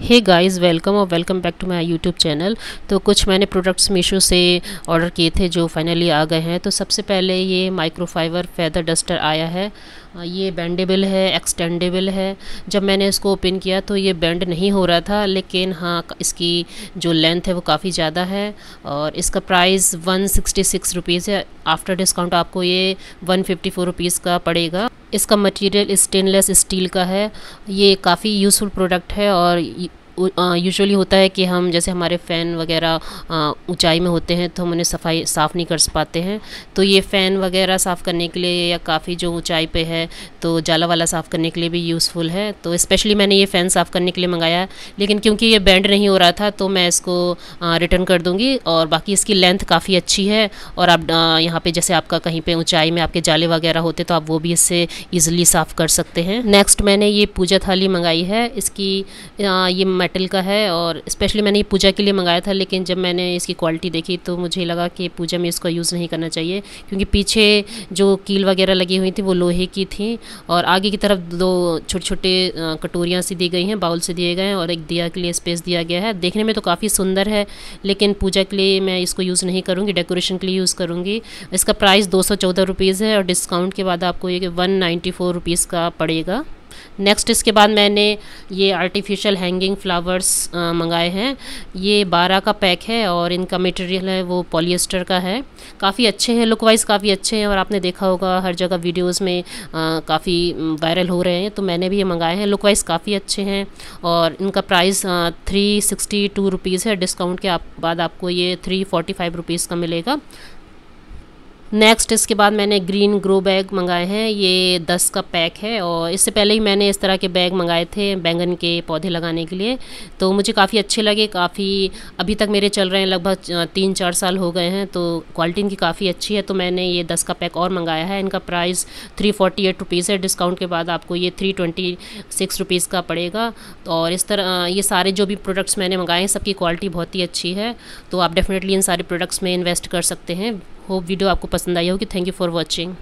हे guys welcome और welcome back to my YouTube channel तो कुछ मैंने प्रोडक्ट्स मीशो से ऑर्डर किए थे जो फाइनली आ गए हैं तो सबसे पहले ये माइक्रोफाइबर फैदर डस्टर आया है ये बैंडेबल है एक्सटेंडेबल है जब मैंने इसको ओपन किया तो ये बैंड नहीं हो रहा था लेकिन हाँ इसकी जो लेंथ है वो काफ़ी ज़्यादा है और इसका price one sixty six rupees है आफ्टर डिस्काउंट आपको ये वन फिफ्टी फोर रुपीज़ का पड़ेगा इसका मटेरियल स्टेनलेस स्टील का है ये काफ़ी यूज़फुल प्रोडक्ट है और यूजुअली होता है कि हम जैसे हमारे फ़ैन वगैरह ऊंचाई में होते हैं तो हम उन्हें सफाई साफ़ नहीं कर पाते हैं तो ये फ़ैन वगैरह साफ़ करने के लिए या काफ़ी जो ऊंचाई पे है तो जाला वाला साफ़ करने के लिए भी यूज़फुल है तो स्पेशली मैंने ये फ़ैन साफ़ करने के लिए मंगाया है लेकिन क्योंकि ये बैंड नहीं हो रहा था तो मैं इसको रिटर्न कर दूँगी और बाकी इसकी लेंथ काफ़ी अच्छी है और आप यहाँ पर जैसे आपका कहीं पर ऊँचाई में आपके जाले वगैरह होते तो आप वो भी इससे ईजिली साफ़ कर सकते हैं नेक्स्ट मैंने ये पूजा थाली मंगाई है इसकी ये मेटल का है और स्पेशली मैंने ये पूजा के लिए मंगाया था लेकिन जब मैंने इसकी क्वालिटी देखी तो मुझे लगा कि पूजा में इसका यूज़ नहीं करना चाहिए क्योंकि पीछे जो कील वगैरह लगी हुई थी वो लोहे की थी और आगे की तरफ दो छोटे छोटे कटोरियाँ सी दी गई हैं बाउल से दिए गए हैं और एक दिया के लिए स्पेस दिया गया है देखने में तो काफ़ी सुंदर है लेकिन पूजा के लिए मैं इसको यूज़ नहीं करूँगी डेकोरेशन के लिए यूज़ करूँगी इसका प्राइस दो सौ है और डिस्काउंट के बाद आपको ये वन नाइन्टी का पड़ेगा नेक्स्ट इसके बाद मैंने ये आर्टिफिशियल हैंगिंग फ्लावर्स मंगाए हैं ये बारह का पैक है और इनका मटेरियल है वो पॉलिएस्टर का है काफ़ी अच्छे हैं लुक वाइज काफ़ी अच्छे हैं और आपने देखा होगा हर जगह वीडियोस में काफ़ी वायरल हो रहे हैं तो मैंने भी ये मंगाए हैं लुक वाइज काफ़ी अच्छे हैं और इनका price three sixty two rupees है डिस्काउंट के आप, बाद आपको ये थ्री फोर्टी फाइव रुपीज़ का मिलेगा नेक्स्ट इसके बाद मैंने ग्रीन ग्रो बैग मंगाए हैं ये दस का पैक है और इससे पहले ही मैंने इस तरह के बैग मंगाए थे बैंगन के पौधे लगाने के लिए तो मुझे काफ़ी अच्छे लगे काफ़ी अभी तक मेरे चल रहे हैं लगभग तीन चार साल हो गए हैं तो क्वालिटी इनकी काफ़ी अच्छी है तो मैंने ये दस का पैक और मंगाया है इनका price three forty eight rupees है डिस्काउंट के बाद आपको ये थ्री ट्वेंटी सिक्स रुपीज़ का पड़ेगा तो और इस तरह ये सारे जो भी प्रोडक्ट्स मैंने मंगाए हैं सबकी क्वालिटी बहुत ही अच्छी है तो आप डेफिनेटली इन सारे प्रोडक्ट्स में इन्वेस्ट कर सकते हैं होप वीडियो आपको पसंद आई होगी थैंक यू फॉर वॉचिंग